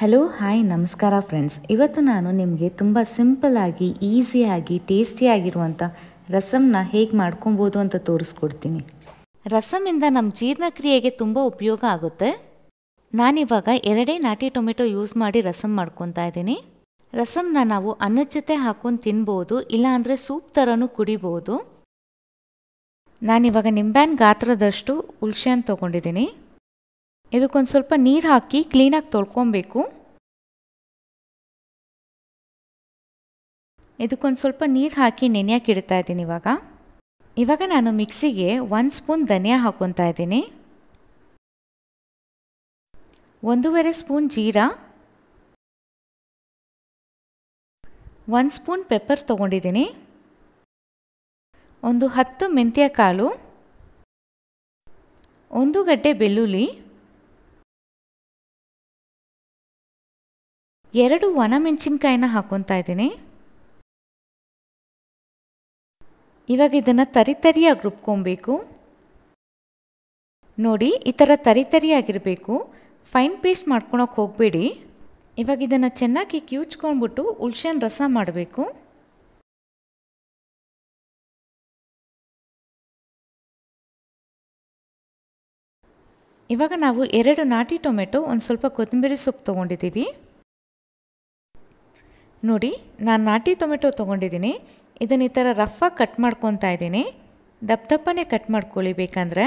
hello hi ನಮಸ್ಕಾರ friends ಇವತ್ತು ನಾನು ನಿಮಗೆ ತುಂಬ ಸಿಂಪಲ್ಲಾಗಿ ಈಸಿಯಾಗಿ ಟೇಸ್ಟಿಯಾಗಿರುವಂಥ ರಸಮ್ನ ಹೇಗೆ ಮಾಡ್ಕೊಬೋದು ಅಂತ ತೋರಿಸ್ಕೊಡ್ತೀನಿ ರಸಮಿಂದ ನಮ್ಮ ಜೀರ್ಣಕ್ರಿಯೆಗೆ ತುಂಬ ಉಪಯೋಗ ಆಗುತ್ತೆ ನಾನಿವಾಗ ಎರಡೇ ನಾಟಿ ಟೊಮೆಟೊ ಯೂಸ್ ಮಾಡಿ ರಸಮ್ ಮಾಡ್ಕೊತಾ ಇದ್ದೀನಿ ರಸಮ್ನ ನಾವು ಅನ್ನದ ಜೊತೆ ಹಾಕೊಂಡು ತಿನ್ಬೋದು ಇಲ್ಲಾಂದರೆ ಸೂಪ್ ಥರನೂ ಕುಡಿಬೋದು ನಾನಿವಾಗ ಹಣ್ಣು ಗಾತ್ರದಷ್ಟು ಹುಳ್ಸೆನ್ ತೊಗೊಂಡಿದ್ದೀನಿ ಇದಕ್ಕೊಂದು ಸ್ವಲ್ಪ ನೀರು ಹಾಕಿ ಕ್ಲೀನಾಗಿ ತೊಳ್ಕೊಬೇಕು ಇದಕ್ಕೊಂದು ಸ್ವಲ್ಪ ನೀರು ಹಾಕಿ ನೆನೆಯಕ್ಕೆ ಇಡ್ತಾ ಇದ್ದೀನಿ ಇವಾಗ ಇವಾಗ ನಾನು ಮಿಕ್ಸಿಗೆ ಒಂದು ಸ್ಪೂನ್ ಧನಿಯಾ ಹಾಕೊತಾ ಇದ್ದೀನಿ ಒಂದೂವರೆ ಸ್ಪೂನ್ ಜೀರಾ ಒಂದು ಸ್ಪೂನ್ ಪೆಪ್ಪರ್ ತೊಗೊಂಡಿದ್ದೀನಿ ಒಂದು ಹತ್ತು ಮೆಂತ್ಯ ಕಾಳು ಒಂದು ಗಡ್ಡೆ ಬೆಳ್ಳುಳ್ಳಿ ಎರಡು ಒಣ ಮೆಣಸಿನ್ಕಾಯಿನ ಹಾಕೊತಾ ಇದ್ದೀನಿ ಇವಾಗ ಇದನ್ನು ತರಿತರಿಯಾಗಿ ರುಬ್ಕೊಬೇಕು ನೋಡಿ ಈ ಥರ ತರಿತರಿಯಾಗಿರಬೇಕು ಫೈನ್ ಪೇಸ್ಟ್ ಮಾಡ್ಕೊಳಕ್ಕೆ ಹೋಗಬೇಡಿ ಇವಾಗ ಇದನ್ನು ಚೆನ್ನಾಗಿ ಕ್ಯೂಚ್ಕೊಂಡ್ಬಿಟ್ಟು ಹುಳ್ಸಿನ ರಸ ಮಾಡಬೇಕು ಇವಾಗ ನಾವು ಎರಡು ನಾಟಿ ಟೊಮೆಟೊ ಒಂದು ಸ್ವಲ್ಪ ಕೊತ್ತಂಬರಿ ಸೊಪ್ಪು ತೊಗೊಂಡಿದ್ದೀವಿ ನೋಡಿ ನಾನು ನಾಟಿ ಟೊಮೆಟೊ ತೊಗೊಂಡಿದ್ದೀನಿ ಇದನ್ನು ಈ ಥರ ರಫ್ಫಾಗಿ ಕಟ್ ಮಾಡ್ಕೊತಾ ಇದ್ದೀನಿ ದಪ್ಪ ದಪ್ಪನೇ ಕಟ್ ಮಾಡ್ಕೊಳ್ಳಿ ಬೇಕಂದರೆ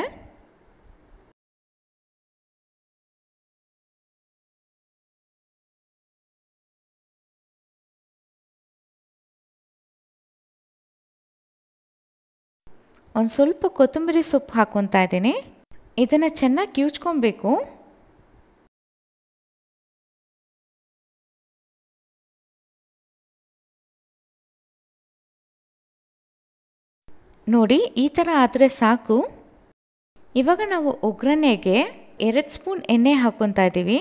ಒಂದು ಸ್ವಲ್ಪ ಕೊತ್ತಂಬರಿ ಸೊಪ್ಪು ಹಾಕ್ಕೊತಾ ಇದ್ದೀನಿ ಇದನ್ನು ಚೆನ್ನಾಗಿ ಕಿವುಚ್ಕೊಬೇಕು ನೋಡಿ ಈ ಥರ ಆದರೆ ಸಾಕು ಇವಾಗ ನಾವು ಒಗ್ಗರಣೆಗೆ ಎರಡು ಸ್ಪೂನ್ ಎಣ್ಣೆ ಹಾಕ್ಕೊತಾ ಇದ್ದೀವಿ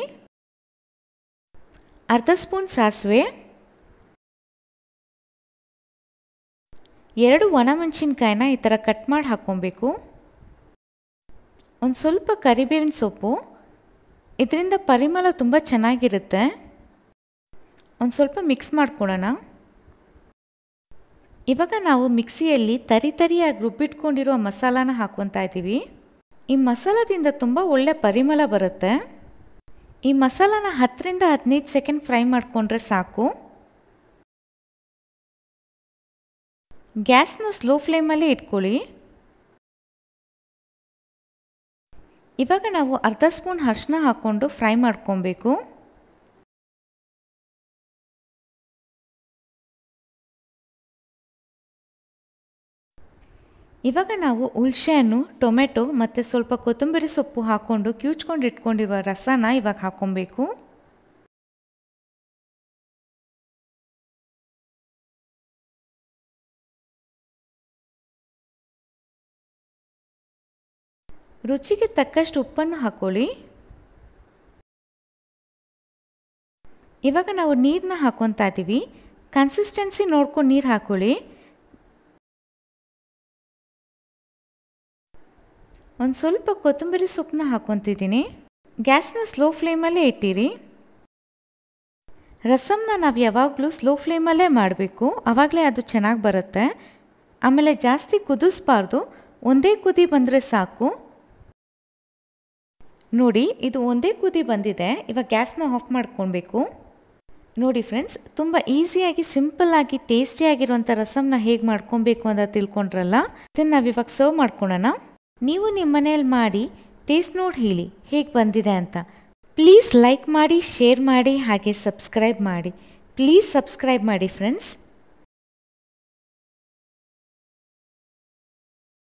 ಅರ್ಧ ಸ್ಪೂನ್ ಸಾಸಿವೆ ಎರಡು ಒಣಮೆಣಸಿನ್ಕಾಯಿನ ಈ ಥರ ಕಟ್ ಮಾಡಿ ಹಾಕ್ಕೊಬೇಕು ಒಂದು ಸ್ವಲ್ಪ ಕರಿಬೇವಿನ ಸೊಪ್ಪು ಇದರಿಂದ ಪರಿಮಳ ತುಂಬ ಚೆನ್ನಾಗಿರುತ್ತೆ ಒಂದು ಸ್ವಲ್ಪ ಮಿಕ್ಸ್ ಮಾಡ್ಕೊಳ್ಳೋಣ ಇವಾಗ ನಾವು ಮಿಕ್ಸಿಯಲ್ಲಿ ತರಿಯಾಗಿ ರುಬ್ಬಿಟ್ಕೊಂಡಿರೋ ಮಸಾಲಾನ ಹಾಕೊತಾ ಇದ್ದೀವಿ ಈ ಮಸಾಲದಿಂದ ತುಂಬ ಒಳ್ಳೆ ಪರಿಮಳ ಬರುತ್ತೆ ಈ ಮಸಾಲಾನ ಹತ್ತರಿಂದ ಹದಿನೈದು ಸೆಕೆಂಡ್ ಫ್ರೈ ಮಾಡಿಕೊಂಡ್ರೆ ಸಾಕು ಗ್ಯಾಸ್ನ ಸ್ಲೋ ಫ್ಲೇಮಲ್ಲೇ ಇಟ್ಕೊಳ್ಳಿ ಇವಾಗ ನಾವು ಅರ್ಧ ಸ್ಪೂನ್ ಅರ್ಶನ ಹಾಕ್ಕೊಂಡು ಫ್ರೈ ಮಾಡ್ಕೊಬೇಕು ಇವಾಗ ನಾವು ಹುಲ್ಸೆ ಟೊಮೆಟೊ ಮತ್ತು ಸ್ವಲ್ಪ ಕೊತ್ತಂಬರಿ ಸೊಪ್ಪು ಹಾಕ್ಕೊಂಡು ಕ್ಯೂಚ್ಕೊಂಡು ಇಟ್ಕೊಂಡಿರುವ ರಸನ ಇವಾಗ ಹಾಕ್ಕೊಬೇಕು ರುಚಿಗೆ ತಕ್ಕಷ್ಟು ಉಪ್ಪನ್ನು ಹಾಕೊಳ್ಳಿ ಇವಾಗ ನಾವು ನೀರನ್ನ ಹಾಕೊತಾ ಇದ್ದೀವಿ ಕನ್ಸಿಸ್ಟೆನ್ಸಿ ನೋಡ್ಕೊಂಡು ನೀರು ಹಾಕೊಳ್ಳಿ ಒಂದು ಸ್ವಲ್ಪ ಕೊತ್ತಂಬರಿ ಸೊಪ್ಪನ್ನ ಹಾಕ್ಕೊತಿದ್ದೀನಿ ಗ್ಯಾಸ್ನ ಸ್ಲೋ ಫ್ಲೇಮಲ್ಲೇ ಇಟ್ಟಿರಿ ರಸಮ್ನ ನಾವು ಯಾವಾಗಲೂ ಸ್ಲೋ ಫ್ಲೇಮಲ್ಲೇ ಮಾಡಬೇಕು ಆವಾಗಲೇ ಅದು ಚೆನ್ನಾಗಿ ಬರುತ್ತೆ ಆಮೇಲೆ ಜಾಸ್ತಿ ಕುದಿಸ್ಬಾರ್ದು ಒಂದೇ ಕುದಿ ಬಂದರೆ ಸಾಕು ನೋಡಿ ಇದು ಒಂದೇ ಕುದಿ ಬಂದಿದೆ ಇವಾಗ ಗ್ಯಾಸ್ನ ಆಫ್ ಮಾಡ್ಕೊಳ್ಬೇಕು ನೋಡಿ ಫ್ರೆಂಡ್ಸ್ ತುಂಬ ಈಸಿಯಾಗಿ ಸಿಂಪಲ್ಲಾಗಿ ಟೇಸ್ಟಿಯಾಗಿರುವಂಥ ರಸಮ್ನ ಹೇಗೆ ಮಾಡ್ಕೊಬೇಕು ಅಂತ ತಿಳ್ಕೊಂಡ್ರಲ್ಲ ಇದನ್ನು ನಾವು ಇವಾಗ ಸರ್ವ್ ಮಾಡ್ಕೊಳೋಣ ನೀವು ನಿಮ್ಮ ಮನೇಲಿ ಮಾಡಿ ಟೇಸ್ಟ್ ನೋಡಿ ಹೇಳಿ ಹೇಗೆ ಬಂದಿದೆ ಅಂತ ಪ್ಲೀಸ್ ಲೈಕ್ ಮಾಡಿ ಶೇರ್ ಮಾಡಿ ಹಾಗೆ ಸಬ್ಸ್ಕ್ರೈಬ್ ಮಾಡಿ ಪ್ಲೀಸ್ ಸಬ್ಸ್ಕ್ರೈಬ್ ಮಾಡಿ ಫ್ರೆಂಡ್ಸ್